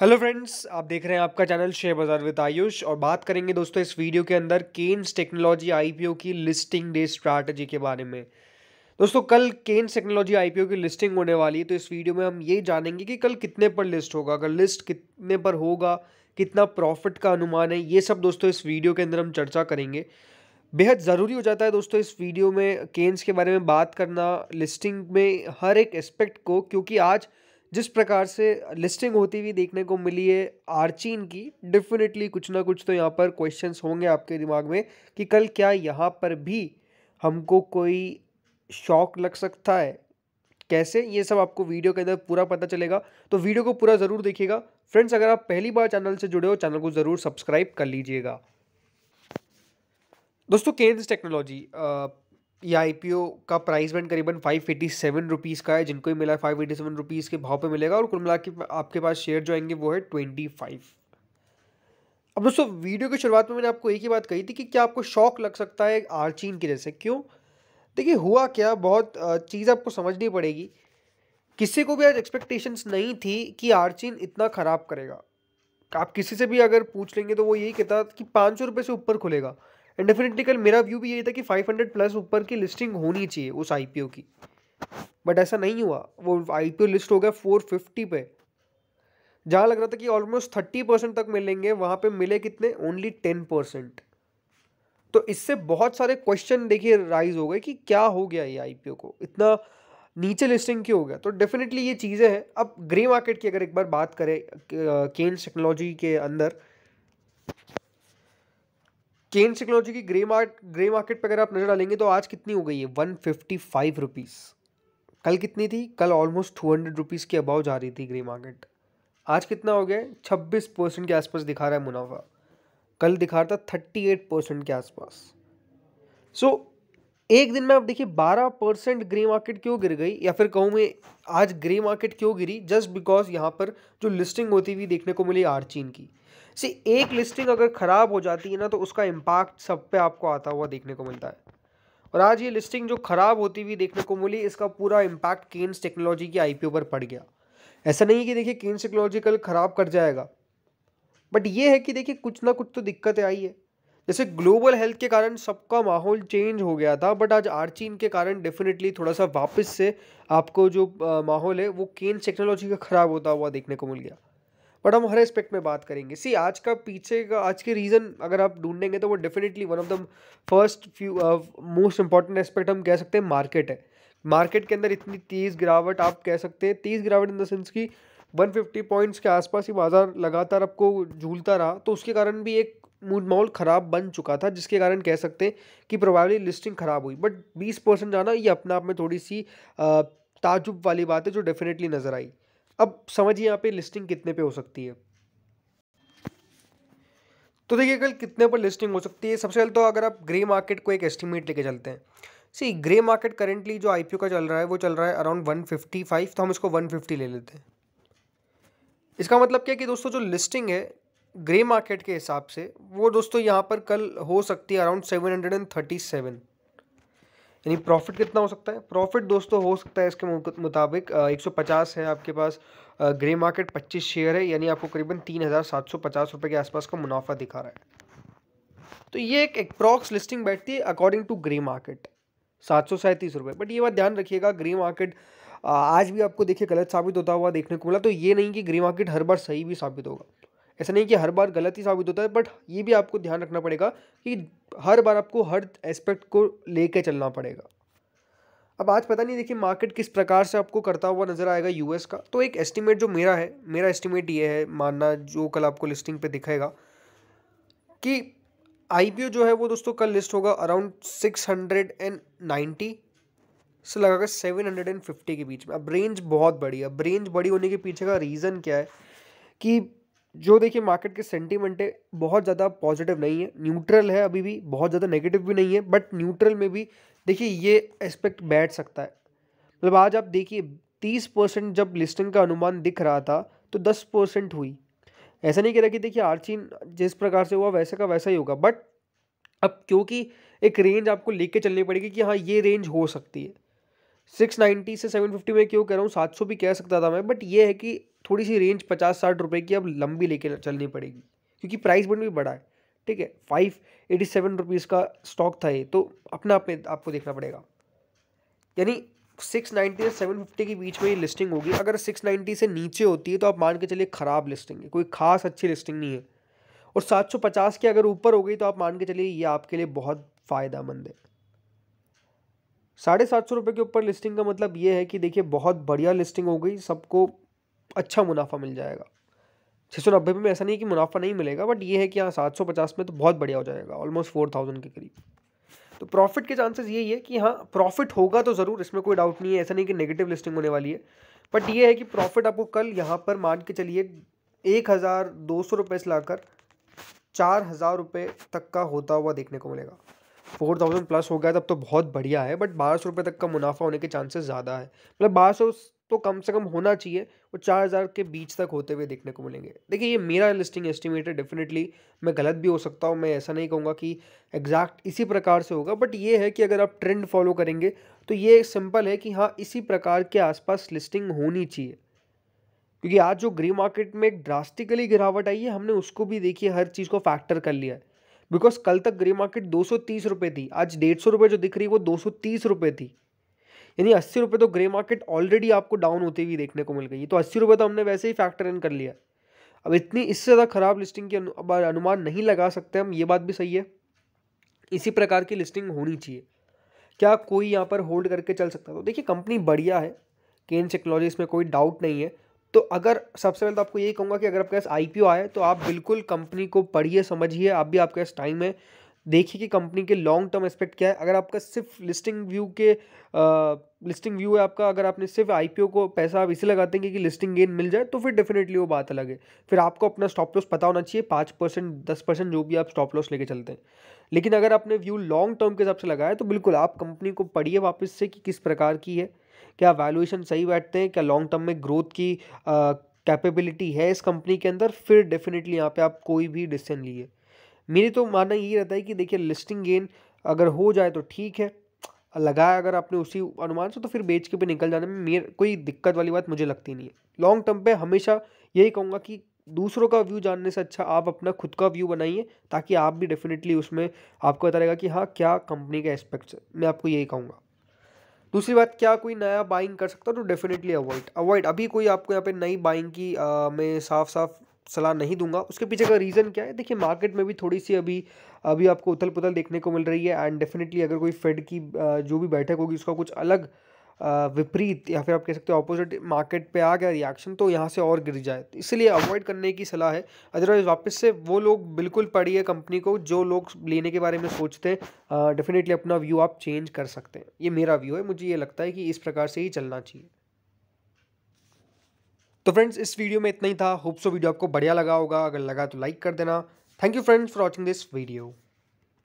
hello friends आप देख रहे हैं आपका चैनल शेयर बाजार विद आयुष और बात करेंगे दोस्तों इस वीडियो के अंदर केन्स टेक्नोलॉजी आईपीओ की लिस्टिंग डे स्ट्रैटेजी के बारे में दोस्तों कल केन्स टेक्नोलॉजी आईपीओ की लिस्टिंग होने वाली है तो इस वीडियो में हम ये जानेंगे कि कल कितने पर लिस्ट होगा अगर लिस्ट कितने पर होगा कितना प्रॉफिट का अनुमान है ये सब दोस्तों इस वीडियो के अंदर हम चर्चा करेंगे बेहद ज़रूरी हो जाता है दोस्तों इस वीडियो में केन्स के बारे में बात करना लिस्टिंग में हर एक एस्पेक्ट को क्योंकि आज जिस प्रकार से लिस्टिंग होती हुई देखने को मिली है आर्चिन की डेफिनेटली कुछ ना कुछ तो यहाँ पर क्वेश्चंस होंगे आपके दिमाग में कि कल क्या यहाँ पर भी हमको कोई शॉक लग सकता है कैसे ये सब आपको वीडियो के अंदर पूरा पता चलेगा तो वीडियो को पूरा ज़रूर देखिएगा फ्रेंड्स अगर आप पहली बार चैनल से जुड़े हो चैनल को ज़रूर सब्सक्राइब कर लीजिएगा दोस्तों केंद्र टेक्नोलॉजी ये आई का प्राइस बैंड करीबन फाइव एटी सेवन रुपीज़ का है जिनको ही मिला है फाइव एटी सेवन रुपीज़ के भाव पे मिलेगा और कुल मिला के आपके पास शेयर जो आएंगे वो है ट्वेंटी फाइव अब दोस्तों वीडियो की शुरुआत में मैंने आपको एक ही बात कही थी कि क्या आपको शौक लग सकता है आर्चीन की जैसे क्यों देखिए हुआ क्या बहुत चीज़ आपको समझनी पड़ेगी किसी को भी आज एक्सपेक्टेशंस नहीं थी कि आर्चीन इतना ख़राब करेगा आप किसी से भी अगर पूछ लेंगे तो वो यही कहता कि पाँच सौ रुपये से ऊपर खुलेगा एंड डेफिनेटली कल मेरा व्यू भी यही था कि 500 प्लस ऊपर की लिस्टिंग होनी चाहिए उस आईपीओ की बट ऐसा नहीं हुआ वो आईपीओ लिस्ट हो गया 450 पे जहाँ लग रहा था कि ऑलमोस्ट थर्टी परसेंट तक मिलेंगे वहाँ पे मिले कितने ओनली टेन परसेंट तो इससे बहुत सारे क्वेश्चन देखिए राइज हो गए कि क्या हो गया ये आईपीओ को इतना नीचे लिस्टिंग क्यों हो गया तो डेफिनेटली ये चीज़ें हैं अब ग्रे मार्केट की अगर एक बार बात करें केन्स टेक्नोलॉजी के अंदर केन टेक्नोलॉजी की ग्रे मार्ट ग्रे मार्केट पर अगर आप नज़र डालेंगे तो आज कितनी हो गई है वन फिफ्टी फाइव रुपीज़ कल कितनी थी कल ऑलमोस्ट टू हंड्रेड रुपीज़ के अबाव जा रही थी ग्रे मार्केट आज कितना हो गया छब्बीस परसेंट के आसपास दिखा रहा है मुनाफा कल दिखा रहा था थर्टी एट परसेंट के आसपास सो so, एक दिन में आप देखिए बारह परसेंट ग्रे मार्केट क्यों गिर गई या फिर कहूँ मैं आज ग्रे मार्केट क्यों गिरी जस्ट बिकॉज यहाँ पर जो लिस्टिंग होती हुई देखने को मिली आर्चिन की सी एक लिस्टिंग अगर ख़राब हो जाती है ना तो उसका इम्पैक्ट सब पे आपको आता हुआ देखने को मिलता है और आज ये लिस्टिंग जो ख़राब होती हुई देखने को मिली इसका पूरा इम्पैक्ट केन्स टेक्नोलॉजी की आईपीओ पर पड़ गया ऐसा नहीं कि देखिए केन्स टेक्नोलॉजी कल ख़राब कर जाएगा बट ये है कि देखिए कुछ ना कुछ तो दिक्कतें आई है जैसे ग्लोबल हेल्थ के कारण सबका माहौल चेंज हो गया था बट आज आरचीन के कारण डेफिनेटली थोड़ा सा वापस से आपको जो माहौल है वो केन्स टेक्नोलॉजी का ख़राब होता हुआ देखने को मिल गया बट हम हर एस्पेक्ट में बात करेंगे सी आज का पीछे का आज के रीज़न अगर आप ढूंढेंगे तो वो definitely one of the first few most important aspect हम कह सकते हैं मार्केट है मार्केट के अंदर इतनी तेज़ गिरावट आप कह सकते हैं तेज़ गिरावट इन द सेंस कि 150 पॉइंट्स के आसपास ही बाज़ार लगातार आपको झूलता रहा तो उसके कारण भी एक मूड माहौल ख़राब बन चुका था जिसके कारण कह सकते हैं कि प्रोबेबली लिस्टिंग ख़राब हुई बट 20 परसेंट जाना ये अपने आप में थोड़ी सी uh, ताजुब वाली बात है जो डेफिनेटली नज़र आई अब समझिए यहाँ पे लिस्टिंग कितने पे हो सकती है तो देखिए कल कितने पर लिस्टिंग हो सकती है सबसे पहले तो अगर आप ग्रे मार्केट को एक एस्टिमेट लेके चलते हैं सी ग्रे मार्केट करेंटली जो आई का चल रहा है वो चल रहा है अराउंड वन फिफ्टी फाइव तो हम इसको वन फिफ्टी ले लेते हैं इसका मतलब क्या है कि दोस्तों जो लिस्टिंग है ग्रे मार्केट के हिसाब से वो दोस्तों यहाँ पर कल हो सकती है around seven hundred and thirty seven यानी प्रॉफिट कितना हो सकता है प्रॉफिट दोस्तों हो सकता है इसके मुताबिक एक सौ पचास है आपके पास ग्रे मार्केट पच्चीस शेयर है यानी आपको करीबन तीन हज़ार सात सौ पचास रुपये के आसपास का मुनाफा दिखा रहा है तो ये एक अप्रॉक्स लिस्टिंग बैठती है अकॉर्डिंग टू ग्रे मार्केट सात सौ सैंतीस रुपये बट ये बात ध्यान रखिएगा ग्रे मार्केट आज भी आपको देखिए गलत साबित होता हुआ देखने को मिला तो ये नहीं कि ग्रे मार्केट हर बार सही भी साबित होगा ऐसा नहीं कि हर बार गलत ही साबित होता है बट ये भी आपको ध्यान रखना पड़ेगा कि हर बार आपको हर एस्पेक्ट को लेके चलना पड़ेगा अब आज पता नहीं देखिए मार्केट किस प्रकार से आपको करता हुआ नज़र आएगा यूएस का तो एक एस्टिमेट जो मेरा है मेरा एस्टिमेट ये है मानना जो कल आपको लिस्टिंग पे दिखेगा कि आईपीओ जो है वो दोस्तों कल लिस्ट होगा around six hundred and ninety से कर सेवन हंड्रेड एंड फिफ्टी के बीच में अब रेंज बहुत बड़ी है अब रेंज बड़ी होने के पीछे का रीज़न क्या है कि जो देखिए मार्केट के सेंटीमेंट है बहुत ज़्यादा पॉजिटिव नहीं है न्यूट्रल है अभी भी बहुत ज़्यादा नेगेटिव भी नहीं है बट न्यूट्रल में भी देखिए ये एस्पेक्ट बैठ सकता है मतलब आज आप देखिए तीस परसेंट जब लिस्टिंग का अनुमान दिख रहा था तो दस परसेंट हुई ऐसा नहीं कह रहा कि देखिए आर्चिन जिस प्रकार से हुआ वैसे का वैसा ही होगा बट अब क्योंकि एक रेंज आपको लेके चलनी पड़ेगी कि हाँ ये रेंज हो सकती है सिक्स नाइन्टी से सेवन फिफ्टी में क्यों कह रहा हूँ सात सौ भी कह सकता था मैं बट ये है कि थोड़ी सी रेंज पचास साठ रुपये की अब लंबी लेके चलनी पड़ेगी क्योंकि प्राइस बन भी बड़ा है ठीक है फाइव एटी सेवन रुपीज़ का स्टॉक था ये तो अपना आप में आपको देखना पड़ेगा यानी सिक्स नाइन्टी से सेवन फिफ्टी के बीच में ये लिस्टिंग होगी अगर सिक्स नाइन्टी से नीचे होती है तो आप मान के चलिए ख़राब लिस्टिंग है कोई खास अच्छी लिस्टिंग नहीं है और सात सौ पचास के अगर ऊपर हो गई तो आप मान के चलिए ये आपके लिए बहुत फ़ायदेमंद है साढ़े सात सौ रुपये के ऊपर लिस्टिंग का मतलब ये है कि देखिए बहुत बढ़िया लिस्टिंग हो गई सबको अच्छा मुनाफा मिल जाएगा छः सौ नब्बे में ऐसा नहीं कि मुनाफा नहीं मिलेगा बट ये है कि हाँ सात सौ पचास में तो बहुत बढ़िया हो जाएगा ऑलमोस्ट फोर थाउजेंड के करीब तो प्रॉफिट के चांसेस यही है कि हाँ प्रॉफिट होगा तो ज़रूर इसमें कोई डाउट नहीं है ऐसा नहीं कि नेगेटिव लिस्टिंग होने वाली है बट ये है कि प्रॉफिट आपको कल यहाँ पर मान के चलिए एक हज़ार दो सौ रुपये से लाकर चार हज़ार रुपये तक का होता हुआ देखने को मिलेगा फोर थाउजेंड प्लस हो गया तब तो बहुत बढ़िया है बट बारह सौ रुपये तक का मुनाफा होने के चांसेस ज़्यादा है मतलब बारह सौ तो कम से कम होना चाहिए और चार हज़ार के बीच तक होते हुए देखने को मिलेंगे देखिए ये मेरा लिस्टिंग एस्टिमेट है डेफिनेटली मैं गलत भी हो सकता हूँ मैं ऐसा नहीं कहूँगा कि एग्जैक्ट इसी प्रकार से होगा बट ये है कि अगर आप ट्रेंड फॉलो करेंगे तो ये सिंपल है कि हाँ इसी प्रकार के आसपास लिस्टिंग होनी चाहिए क्योंकि आज जो ग्रे मार्केट में एक ड्रास्टिकली गिरावट आई है हमने उसको भी देखिए हर चीज़ को फैक्टर कर लिया है बिकॉज कल तक ग्रे मार्केट दो सौ तीस रुपये थी आज डेढ़ सौ रुपये जो दिख रही वो दो सौ तीस रुपये थी यानी अस्सी रुपये तो ग्रे मार्केट ऑलरेडी आपको डाउन होती हुई देखने को मिल गई तो अस्सी रुपये तो हमने वैसे ही फैक्टर इन कर लिया अब इतनी इससे ज़्यादा ख़राब लिस्टिंग की अनुमान नहीं लगा सकते हम ये बात भी सही है इसी प्रकार की लिस्टिंग होनी चाहिए क्या कोई यहाँ पर होल्ड करके चल सकता तो देखिए कंपनी बढ़िया है केन टेक्नोलॉजी इसमें कोई डाउट नहीं है तो अगर सबसे पहले तो आपको यही कहूँगा कि अगर आपके पास आई पी आए तो आप बिल्कुल कंपनी को पढ़िए समझिए आप भी आपके पास टाइम है देखिए कि कंपनी के लॉन्ग टर्म एस्पेक्ट क्या है अगर आपका सिर्फ लिस्टिंग व्यू के आ, लिस्टिंग व्यू है आपका अगर आपने सिर्फ आईपीओ को पैसा आप इसी लगाते हैं कि लिस्टिंग गेन मिल जाए तो फिर डेफिनेटली वो बात अलग है फिर आपको अपना स्टॉप लॉस पता होना चाहिए पाँच परसेंट दस परसेंट जो भी आप स्टॉप लॉस लेके चलते हैं लेकिन अगर आपने व्यू लॉन्ग टर्म के हिसाब से लगाया तो बिल्कुल आप कंपनी को पढ़िए वापस से कि किस प्रकार की है क्या वैल्यूएशन सही बैठते हैं क्या लॉन्ग टर्म में ग्रोथ की कैपेबिलिटी है इस कंपनी के अंदर फिर डेफिनेटली यहाँ पे आप कोई भी डिसीजन लिए मेरी तो मानना यही रहता है कि देखिए लिस्टिंग गेन अगर हो जाए तो ठीक है लगाया अगर आपने उसी अनुमान से तो फिर बेच के भी निकल जाने में मेरे कोई दिक्कत वाली बात मुझे लगती नहीं है लॉन्ग टर्म पे हमेशा यही कहूँगा कि दूसरों का व्यू जानने से अच्छा आप अपना खुद का व्यू बनाइए ताकि आप भी डेफिनेटली उसमें आपको पता रहेगा कि हाँ क्या कंपनी का एस्पेक्ट्स है मैं आपको यही कहूँगा दूसरी बात क्या कोई नया बाइंग कर सकता तो डेफिनेटली अवॉइड अवॉइड अभी कोई आपको यहाँ पे नई बाइंग की आ, मैं साफ साफ सलाह नहीं दूंगा उसके पीछे का रीज़न क्या है देखिए मार्केट में भी थोड़ी सी अभी अभी आपको उथल पुथल देखने को मिल रही है एंड डेफिनेटली अगर कोई फेड की जो भी बैठक होगी उसका कुछ अलग विपरीत या फिर आप कह सकते हो अपोजिट मार्केट पे आ गया रिएक्शन तो यहाँ से और गिर जाए तो इसलिए अवॉइड करने की सलाह है अदरवाइज वापस से वो लोग बिल्कुल पड़ी है कंपनी को जो लोग लेने के बारे में सोचते हैं डेफिनेटली अपना व्यू आप चेंज कर सकते हैं ये मेरा व्यू है मुझे ये लगता है कि इस प्रकार से ही चलना चाहिए तो फ्रेंड्स इस वीडियो में इतना ही था होप सो वीडियो आपको बढ़िया लगा होगा अगर लगा तो लाइक कर देना thank you friends for watching this video